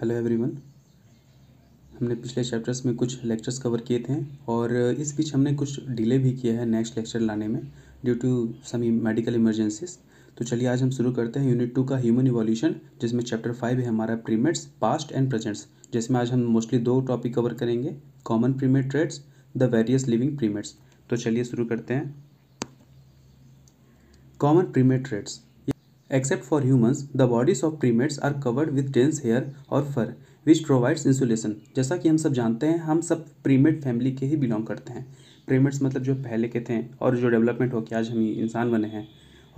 Hello everyone हमने पिछले chapters में कुछ लेक्चर्स कवर किए थे और इस बीच हमने कुछ डिले भी किया है नेक्स्ट लेक्चर लाने में due to some medical emergencies तो चलिए आज हम शुरू करते हैं यूनिट टू का ह्यूमन इवोल्यूशन जिसमें चैप्टर फाइव है हमारा प्रीमेट्स पास्ट एंड प्रेजेंट्स जिसमें आज हम मोस्टली दो टॉपिक कवर करेंगे common primate traits the various living primates तो चलिए शुरू करते हैं common primate traits Except for humans, the bodies of primates are covered with dense hair और fur, which provides insulation. जैसा कि हम सब जानते हैं हम सब primate family के ही belong करते हैं primates मतलब जो पहले के थे और जो डेवलपमेंट हो के आज हम इंसान बने हैं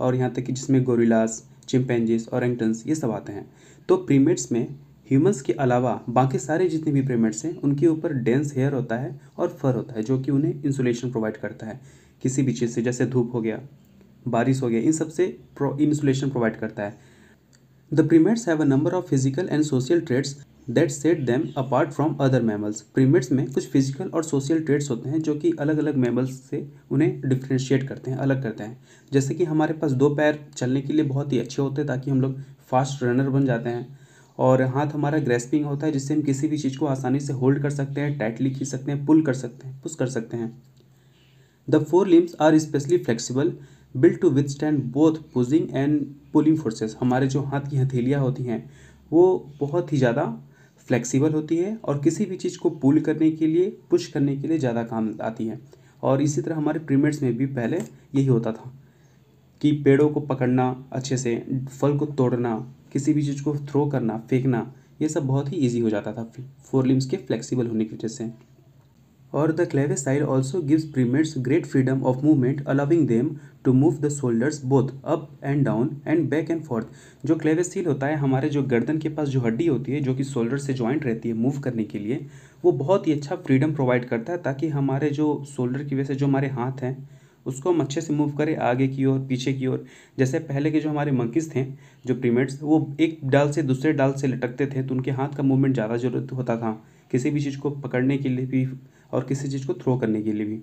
और यहाँ तक कि जिसमें गोरिलास चिमपेंजिस और एंटन्स ये सब आते हैं तो प्रीमेट्स में ह्यूमंस के अलावा बाकी सारे जितने भी प्रीमेट्स हैं उनके ऊपर डेंस हेयर होता है और फर होता है जो कि उन्हें इंसुलेशन प्रोवाइड करता है किसी भी चीज़ से जैसे धूप हो गया बारिश हो गया इन सबसे प्रो, इंसुलेशन प्रोवाइड करता है the primates have a number of physical and social traits that set them apart from other mammals primates में कुछ फिजिकल और सोशल ट्रेड्स होते हैं जो कि अलग अलग मैमल्स से उन्हें डिफ्रेंशिएट करते हैं अलग करते हैं जैसे कि हमारे पास दो पैर चलने के लिए बहुत ही अच्छे होते हैं ताकि हम लोग फास्ट रनर बन जाते हैं और हाथ हमारा ग्रेस्पिंग होता है जिससे हम किसी भी चीज़ को आसानी से होल्ड कर सकते हैं टाइटली खींच सकते हैं पुल कर सकते हैं पुश कर सकते हैं the four limbs are specially flexible built to withstand both pushing and pulling forces हमारे जो हाथ की हथेलियाँ होती हैं वो बहुत ही ज़्यादा फ्लेक्सिबल होती है और किसी भी चीज़ को पुल करने के लिए पुश करने के लिए ज़्यादा काम आती है और इसी तरह हमारे प्रीमेट्स में भी पहले यही होता था कि पेड़ों को पकड़ना अच्छे से फल को तोड़ना किसी भी चीज़ को थ्रो करना फेंकना ये सब बहुत ही ईजी हो जाता था फोर लिम्स के फ्लेक्सिबल होने की वजह से और the clavicle style also gives primates great freedom of movement allowing them to move the shoulders both up and down and back and forth जो क्लेवे क्लेवेस्टील होता है हमारे जो गर्दन के पास जो हड्डी होती है जो कि शोल्डर से ज्वाइंट रहती है मूव करने के लिए वो बहुत ही अच्छा फ्रीडम प्रोवाइड करता है ताकि हमारे जो शोल्डर की वजह से जो हमारे हाथ हैं उसको हम अच्छे से मूव करें आगे की ओर पीछे की ओर जैसे पहले के जो हमारे मंकीज थे जो प्रीमेट्स वो एक डाल से दूसरे डाल से लटकते थे तो उनके हाथ का मूवमेंट ज़्यादा जरूरत होता था किसी भी चीज़ को पकड़ने के लिए भी और किसी चीज़ को थ्रो करने के लिए भी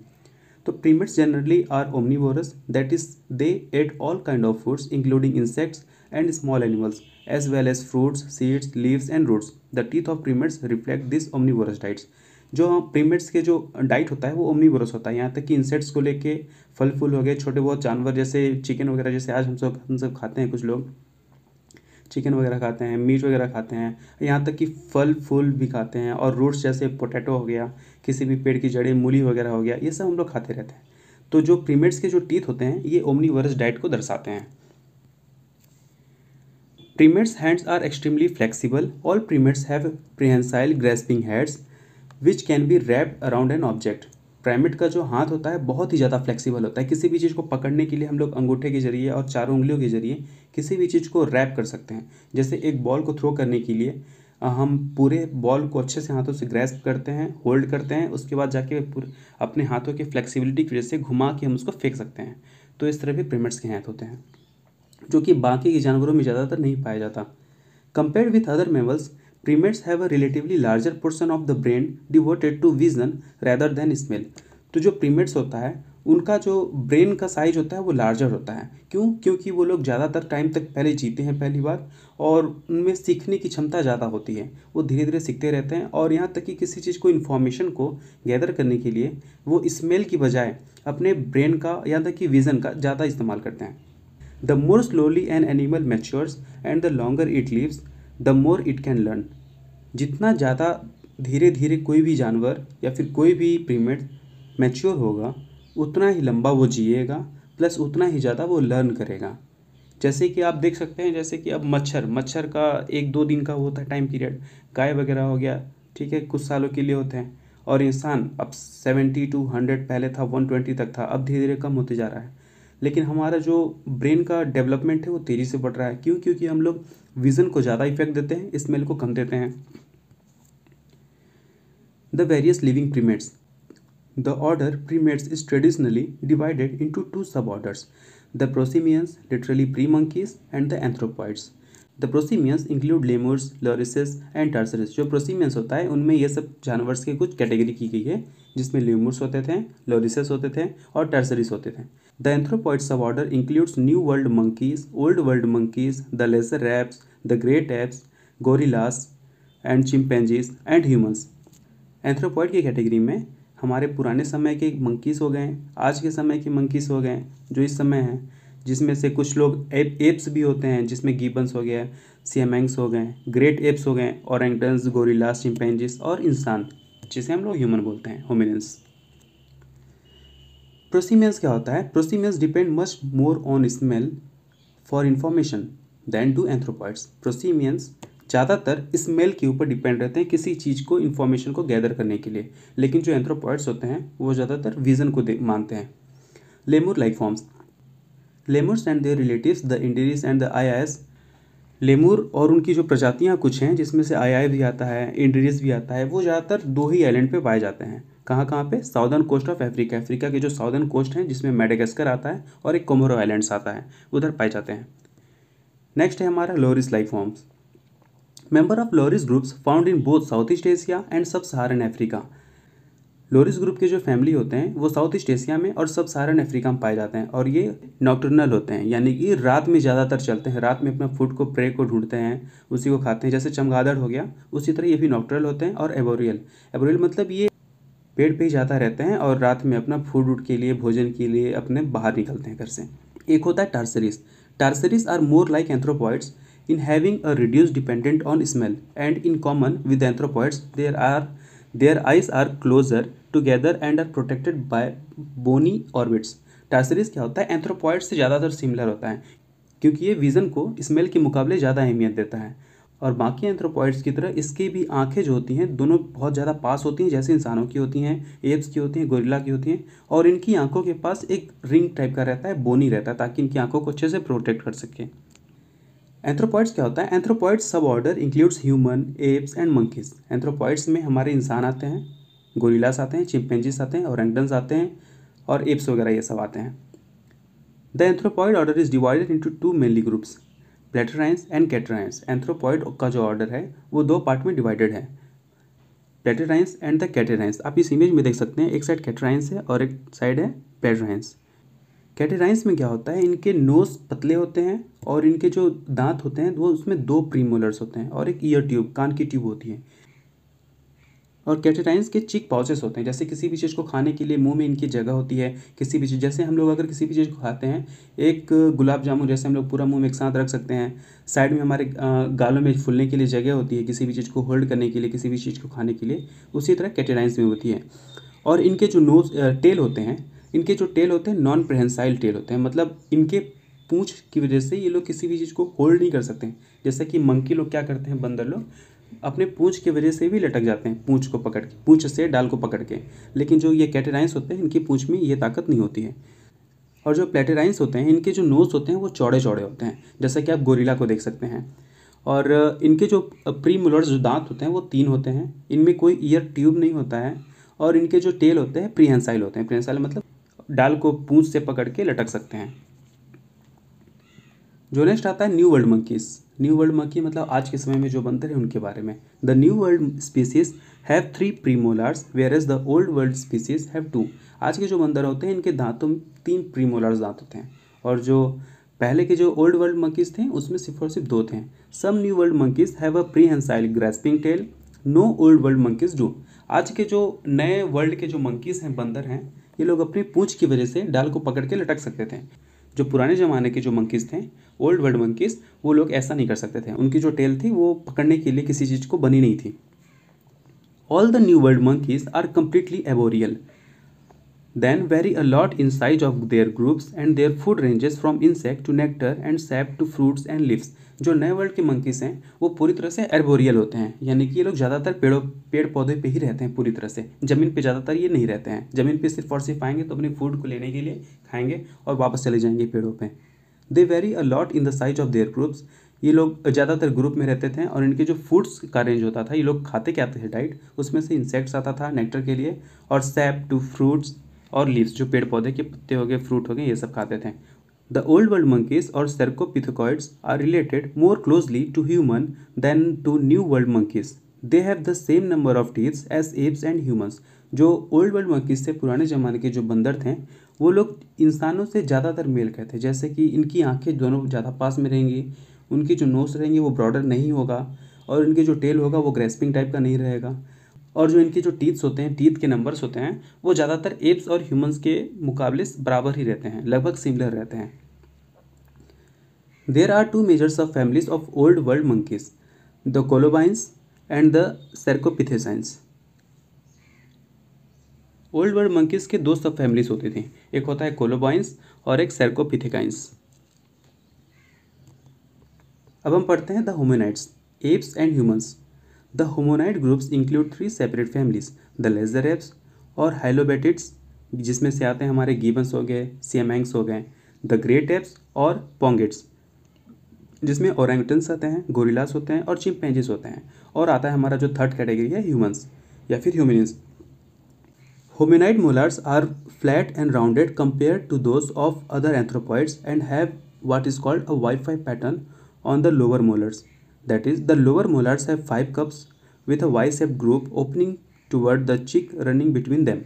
तो primates generally are omnivorous that is they ate all kind of foods including insects and small animals as well as fruits seeds leaves and roots the teeth of primates reflect this omnivorous diets जो primates के जो diet होता है वो omnivorous होता है यहाँ तक कि इंसेक्ट्स को लेके फल फूल हो गए छोटे बहुत जानवर जैसे चिकन वगैरह जैसे आज हम सब हम सब खाते हैं कुछ लोग चिकन वगैरह खाते हैं मीट वगैरह खाते हैं यहाँ तक कि फल फूल भी खाते हैं और रूट्स जैसे पोटैटो हो गया किसी भी पेड़ की जड़ें मूली वगैरह हो गया ये सब हम लोग खाते रहते हैं तो जो प्रीमेट्स के जो टीथ होते हैं ये ओमनीवरस डाइट को दर्शाते हैं primates hands are extremely flexible. All primates have prehensile grasping hands which can be wrapped around an object primate का जो हाथ होता है बहुत ही ज़्यादा फ्लेक्सिबल होता है किसी भी चीज़ को पकड़ने के लिए हम लोग अंगूठे के जरिए और चारों उंगलियों के जरिए किसी भी चीज़ को रैप कर सकते हैं जैसे एक बॉल को थ्रो करने के लिए हम पूरे बॉल को अच्छे से हाथों से ग्रेस्प करते हैं होल्ड करते हैं उसके बाद जाके पूरे अपने हाथों की फ्लेक्सिबिलिटी की वजह से घुमा के हम उसको फेंक सकते हैं तो इस तरह भी प्रेमेट्स के हाथ होते हैं जो कि बाकी के जानवरों में ज़्यादातर नहीं पाया जाता compare with other mammals primates have a relatively larger portion of the brain devoted to vision rather than smell तो जो प्रीमेट्स होता है उनका जो ब्रेन का साइज होता है वो लार्जर होता है क्यों क्योंकि वो लोग ज़्यादातर टाइम तक पहले जीते हैं पहली बार और उनमें सीखने की क्षमता ज़्यादा होती है वो धीरे धीरे सीखते रहते हैं और यहाँ तक कि किसी चीज़ को इन्फॉर्मेशन को गैदर करने के लिए वो स्मेल की बजाय अपने ब्रेन का यहाँ तक कि विज़न का ज़्यादा इस्तेमाल करते हैं the more slowly an animal matures and the longer it lives the more it can learn जितना ज़्यादा धीरे धीरे कोई भी जानवर या फिर कोई भी प्रीमेट मैच्योर होगा उतना ही लंबा वो जिएगा प्लस उतना ही ज़्यादा वो लर्न करेगा जैसे कि आप देख सकते हैं जैसे कि अब मच्छर मच्छर का एक दो दिन का होता है टाइम पीरियड गाय वगैरह हो गया ठीक है कुछ सालों के लिए होते हैं और इंसान अब सेवेंटी टू हंड्रेड पहले था वन ट्वेंटी तक था अब धीरे धीरे कम होते जा रहा है लेकिन हमारा जो ब्रेन का डेवलपमेंट है वो तेज़ी से बढ़ रहा है क्यों क्योंकि हम लोग विजन को ज़्यादा इफेक्ट देते हैं स्मेल को कम देते हैं the various living primates the order primates is traditionally divided into two suborders the prosimians literally pre monkeys and the anthropoids the prosimians include lemurs lorises and tarsiers जो prosimians होता है उनमें ये सब जानवर्स के कुछ कैटेगरी की गई है जिसमें लेमोर्स होते थे लॉरिसेस होते थे और टर्सरिस होते थे the anthropoid suborder includes new world monkeys old world monkeys the lesser apes the great apes gorillas and chimpanzees and humans anthropoid की कैटेगरी में हमारे पुराने समय के मंकीस हो गए आज के समय के मंकीस हो गए जो इस समय हैं जिसमें से कुछ लोग एप, एप्स भी होते हैं जिसमें गिबन्स हो गया सीएमएंग्स हो गए ग्रेट एप्स हो गए एंगटन्स गोरिल्लास चिंपेंजिस और इंसान जिसे हम लोग ह्यूमन बोलते हैं होमिनस प्रोसीमियंस क्या होता है prosimians depend much more on smell for information than to anthropoids prosimians ज़्यादातर स्मेल के ऊपर डिपेंड रहते हैं किसी चीज़ को इन्फॉर्मेशन को गैदर करने के लिए लेकिन जो एंथ्रोपॉइड्स होते हैं वो ज़्यादातर विजन को मानते हैं lemur like forms lemurs and their relatives the indris and the S lemur और उनकी जो प्रजातियाँ कुछ हैं जिसमें से आई भी आता है इंडीरीज भी आता है वो ज़्यादातर दो ही आइलैंड पे पाए जाते हैं कहाँ कहाँ पे southern coast of Africa Africa के जो साउदर्न कोस्ट हैं जिसमें मेडागस्कर आता है और एक कोमोरो आइलैंड्स आता है उधर पाए जाते हैं नेक्स्ट है हमारा loris life forms member of loris groups found in both South east Asia and sub Saharan Africa loris group के जो फैमिली होते हैं वो साउथ ईस्ट एशिया में और सब सारण अफ्रीका में पाए जाते हैं और ये नॉक्टर्नल होते हैं यानी कि रात में ज़्यादातर चलते हैं रात में अपना फूड को प्रे को ढूंढते हैं उसी को खाते हैं जैसे चमगादड़ हो गया उसी तरह ये भी नॉक्टरल होते हैं और एबोरियल एबोरियल मतलब ये पेड़ पे ही जाता रहते हैं और रात में अपना फूड उड के लिए भोजन के लिए अपने बाहर निकलते हैं घर से एक होता है tarsiers tarsiers are more like anthropoids in having a reduce dependent on smell and in common with anthropoids there are their eyes are closer together and are protected by bony orbits tarsiers क्या होता है anthropoid से ज़्यादातर similar होता है क्योंकि ये vision को स्मेल के मुकाबले ज़्यादा अहमियत देता है और बाकी एंथ्रोपॉइड्स की तरह इसकी भी आंखें जो होती हैं दोनों बहुत ज़्यादा पास होती हैं जैसे इंसानों की होती हैं एप्स की होती हैं गोरिल्ला की होती हैं और इनकी आंखों के पास एक रिंग टाइप का रहता है बोनी रहता है ताकि इनकी आंखों को अच्छे से प्रोटेक्ट कर सकें एंथ्रोपॉइड्स क्या होता है anthropoids suborder includes human apes and monkeys anthropoids में हमारे इंसान आते हैं गोरीलास आते हैं चिमपेंजिस आते हैं एंगडन्स आते हैं और एप्स वगैरह ये सब आते हैं the anthropoid order is divided into two mainly groups platyrrhines and catarrhines anthropoid का जो ऑर्डर है वो दो पार्ट में डिवाइडेड है प्लेटराइंस एंड द कैटेराइंस आप इस इमेज में देख सकते हैं एक साइड कैटराइंस है और एक साइड है प्लेटराइंस कैटेराइंस में क्या होता है इनके नोज पतले होते हैं और इनके जो दांत होते हैं वो उसमें दो प्रीमोलर्स होते हैं और एक ईयर ट्यूब कान की ट्यूब होती है और कैटेटाइंस के चिक पाउचेस होते हैं जैसे किसी भी चीज़ को खाने के लिए मुंह में इनकी जगह होती है किसी भी चीज़ जैसे हम लोग अगर किसी भी चीज़ को खाते हैं एक गुलाब जामुन जैसे हम लोग पूरा मुंह में एक साथ रख सकते हैं साइड में हमारे गालों में फूलने के लिए जगह होती है किसी भी चीज़ को होल्ड करने के लिए किसी भी चीज़ को खाने के लिए उसी तरह कैटेटाइंस में होती है और इनके जो नोज टेल होते हैं इनके जो टेल होते हैं नॉन प्रहेंसाइल टेल होते हैं मतलब इनके पूँछ की वजह से ये लोग किसी भी चीज़ को होल्ड नहीं कर सकते हैं जैसे कि मंकी लोग क्या करते हैं बंदर लोग अपने पूंछ के वजह से भी लटक जाते हैं पूंछ को पकड़ के पूंछ से डाल को पकड़ के लेकिन जो ये कैटेराइंस होते हैं इनकी पूंछ में ये ताकत नहीं होती है और जो प्लेटेराइंस होते हैं इनके जो नोज़ होते हैं वो चौड़े चौड़े होते हैं जैसा कि आप गोरीला को देख सकते हैं और इनके जो प्रीमुलर्स जो दांत होते हैं वो तीन होते हैं इनमें कोई ईयर ट्यूब नहीं होता है और इनके जो टेल होते हैं प्रीहेंसाइल होते हैं प्रीहेंसाइल मतलब डाल को पूंछ से पकड़ के लटक सकते हैं जो नेक्स्ट आता है new world monkeys new world monkey मतलब आज के समय में जो बनते हैं उनके बारे में the new world species have three premolars whereas the old world species have two आज के जो बंदर होते हैं इनके दांतों में तीन प्रीमोलार्स दांत होते हैं और जो पहले के जो ओल्ड वर्ल्ड मंकीज़ थे उसमें सिर्फ और सिर्फ दो थे some new world monkeys have a prehensile grasping tail no old world monkeys do आज के जो नए वर्ल्ड के जो मंकीज़ हैं बंदर हैं ये लोग अपनी पूँछ की वजह से डाल को पकड़ के लटक सकते थे जो पुराने ज़माने के जो मंकीज़ थे ओल्ड वर्ल्ड मंकीज़ वो लोग ऐसा नहीं कर सकते थे उनकी जो टेल थी वो पकड़ने के लिए किसी चीज़ को बनी नहीं थी all the new world monkeys are completely arboreal then vary a lot in size of their groups and their food ranges from insect to nectar and sap to fruits and leaves जो नए world के monkeys हैं वो पूरी तरह से arboreal होते हैं यानी कि ये लोग ज़्यादातर पेड़ों पेड़ पौधे पे ही रहते हैं पूरी तरह से ज़मीन पे ज़्यादातर ये नहीं रहते हैं ज़मीन पे सिर्फ और सिर्फ आएंगे तो अपने फूड को लेने के लिए खाएंगे और वापस चले जाएंगे पेड़ों पे they vary a lot in the size of their groups ये लोग ज़्यादातर ग्रुप में रहते थे और इनके जो फूड्स का रेंज होता था ये लोग खाते क्या थे डाइट उसमें से इंसेक्ट्स आता था नेक्टर के लिए और सैप टू फ्रूट्स और लीव्स जो पेड़ पौधे के पत्ते हो गए फ्रूट हो गए ये सब खाते थे द ओल्ड वर्ल्ड मंकीज और cercopithecoids are related more closely to human than to new world monkeys they have the same number of teeths as apes and humans जो ओल्ड वर्ल्ड मंकीज थे पुराने ज़माने के जो बंदर थे वो लोग इंसानों से ज़्यादातर मेल कहते हैं जैसे कि इनकी आँखें दोनों ज़्यादा पास में रहेंगी उनकी जो नोस रहेंगी वो ब्रॉडर नहीं होगा और इनके जो टेल होगा वो ग्रेस्पिंग टाइप का नहीं रहेगा और जो इनके जो टीथ्स होते हैं टीथ के नंबर्स होते हैं वो ज़्यादातर एप्स और ह्यूमंस के मुकाबले बराबर ही रहते हैं लगभग सिमिलर रहते हैं there are two majors of families of old world monkeys the colobines and the cercopithecines old world monkeys के दो सब फैमिलीज होती थी एक होता है कोलोबाइंस और एक सर्कोपिथिकाइंस अब हम पढ़ते हैं the hominoids apes and humans the hominoid groups include three separate families the lesser apes और हेलोबेटिट्स जिसमें से आते हैं हमारे गिबन्स हो गए सीएमएंग्स हो गए द ग्रेट एप्स और पोंगेट्स जिसमें ओरेंगटन्स आते हैं गोरिलास होते हैं और चिमपेंजिस होते हैं और आता है हमारा जो थर्ड कैटेगरी है ह्यूमंस या फिर human hominid molars are flat and rounded compared to those of other anthropoids and have what is called a Y five pattern on the lower molars That is, the lower molars have five cups with a Y-shaped groove opening toward the cheek running between them.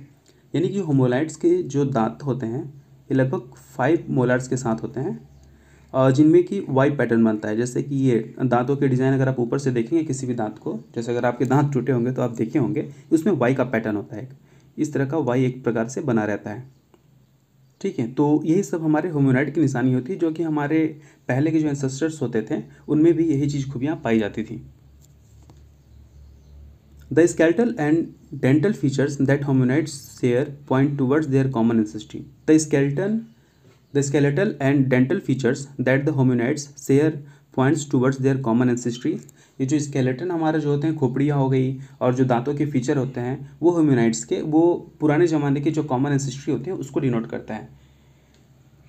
यानी कि होमोलाइट्स के जो दांत होते हैं ये लगभग five molars के साथ होते हैं जिनमें कि वाई पैटर्न बनता है जैसे कि ये दांतों के डिज़ाइन अगर आप ऊपर से देखेंगे किसी भी दांत को जैसे अगर आपके दांत टूटे होंगे तो आप देखे होंगे उसमें वाई का पैटर्न होता है इस तरह का वाई एक प्रकार से बना रहता है ठीक है तो यही सब हमारे होम्योनाइट की निशानी होती है जो कि हमारे पहले के जो एंसेस्टर्स होते थे उनमें भी यही चीज़ खूबियाँ पाई जाती थी the skeletal and dental features that hominoids share point towards their common ancestry the skeleton the skeletal and dental features that the hominoids share points towards their common ancestry ये जो स्केलेटन हमारे जो होते हैं खोपड़ियाँ हो गई और जो दांतों के फीचर होते हैं वो ह्यूमनाइट्स के वो पुराने ज़माने के जो कॉमन एंसिस्ट्री होते हैं उसको डिनोट करता है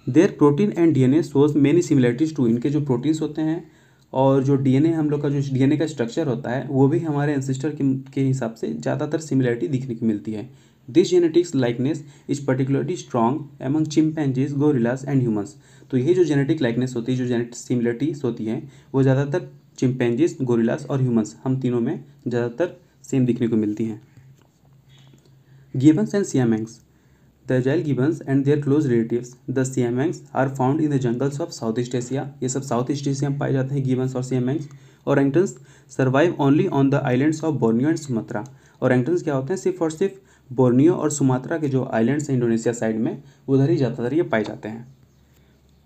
their protein and DNA shows many similarities to इनके जो प्रोटीन्स होते हैं और जो डीएनए हम लोग का जो डीएनए का स्ट्रक्चर होता है वो भी हमारे एंसिस्टर के, हिसाब से ज़्यादातर सिमिलरिटी दिखने की मिलती है this genetics likeness is particularly strong among chimpanzees gorillas and humans तो ये जो जेनेटिक लाइकनेस होती है जो जेनेटिक सिमिलरिटीज होती हैं वो ज़्यादातर चिंपैंजीज गोरिलास और ह्यूमंस हम तीनों में ज़्यादातर सेम दिखने को मिलती हैं gibbons and siamangs the jail gibbons and their close relatives the siamangs are found in the jungles of south east Asia ये सब साउथ ईस्ट एशिया में पाए जाते हैं गिबंस और सियामेंग्स और orangutans survive only on the islands of Borneo and Sumatra और orangutans क्या होते हैं सिर्फ और सिर्फ बोर्नियो और सुमात्रा के जो आइलैंड्स हैं इंडोनेशिया साइड में उधर ही ज़्यादातर ये पाए जाते हैं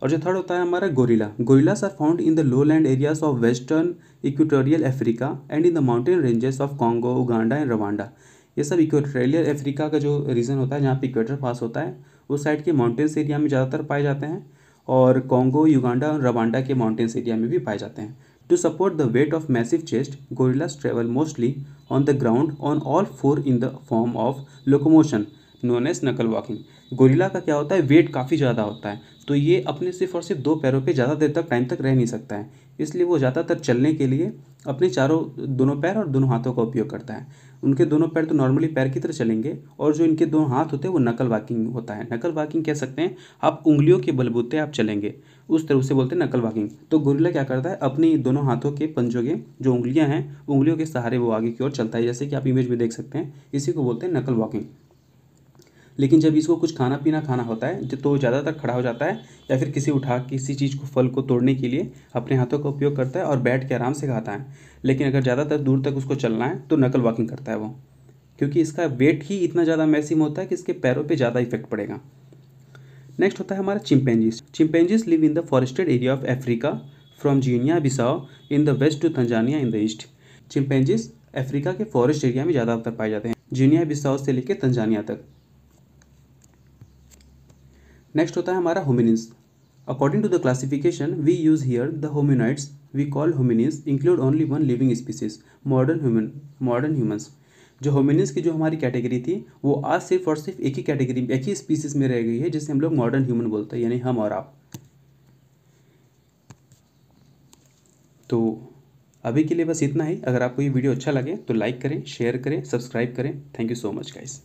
और जो थर्ड होता है हमारा gorilla gorillas are found in the lowland areas of western equatorial Africa and in the mountain ranges of Congo Uganda and Rwanda ये सब इक्वेटोरियल अफ्रीका का जो रीजन होता है जहाँ पे इक्वेटर पास होता है उस साइड के माउंटेन्स एरिया में ज़्यादातर पाए जाते हैं और कॉन्गो युगांडा और रवांडा के माउंटेन्स एरिया में भी पाए जाते हैं to support the weight of massive chest gorillas travel mostly on the ground on all four in the form of locomotion known as knuckle walking gorilla का क्या होता है वेट काफ़ी ज़्यादा होता है तो ये अपने सिर्फ और सिर्फ दो पैरों पे ज़्यादा देर तक टाइम तक रह नहीं सकता है इसलिए वो ज़्यादातर चलने के लिए अपने चारों दोनों पैर और दोनों हाथों का उपयोग करता है उनके दोनों पैर तो नॉर्मली पैर की तरह चलेंगे और जो इनके दोनों हाथ होते हैं वो नकल वॉकिंग होता है नकल वॉकिंग कह सकते हैं आप उंगलियों के बलबूते आप चलेंगे उस तरह से बोलते हैं नकल वॉकिंग तो गोरिल्ला क्या करता है अपनी दोनों हाथों के पंजों के जो उंगलियाँ हैं उंगलियों के सहारे वो आगे की ओर चलता है जैसे कि आप इमेज में देख सकते हैं इसी को बोलते हैं नकल वॉकिंग लेकिन जब इसको कुछ खाना पीना खाना होता है तो ज़्यादातर खड़ा हो जाता है या फिर किसी उठा किसी चीज़ को फल को तोड़ने के लिए अपने हाथों का उपयोग करता है और बैठ के आराम से खाता है लेकिन अगर ज़्यादातर दूर तक उसको चलना है तो नकल वॉकिंग करता है वो क्योंकि इसका वेट ही इतना ज़्यादा मैसिम होता है कि इसके पैरों पर ज़्यादा इफेक्ट पड़ेगा नेक्स्ट होता है हमारा chimpanzees chimpanzees live in the forested area of Africa from Guinea Bissau in the west to Tanzania in the east chimpanzees Africa के फॉरेस्ट एरिया में ज़्यादातर पाए जाते हैं जीनिया बिसाओ से लेकर तंजानिया तक नेक्स्ट होता है हमारा hominins according to the classification we use here the hominids we call hominins include only one living species modern human modern humans जो होमिनिन्स की जो हमारी कैटेगरी थी वो आज सिर्फ और सिर्फ एक ही कैटेगरी एक ही स्पीसीज में रह गई है जिसे हम लोग मॉडर्न ह्यूमन बोलते हैं यानी हम और आप तो अभी के लिए बस इतना ही अगर आपको ये वीडियो अच्छा लगे तो लाइक करें शेयर करें सब्सक्राइब करें thank you so much guys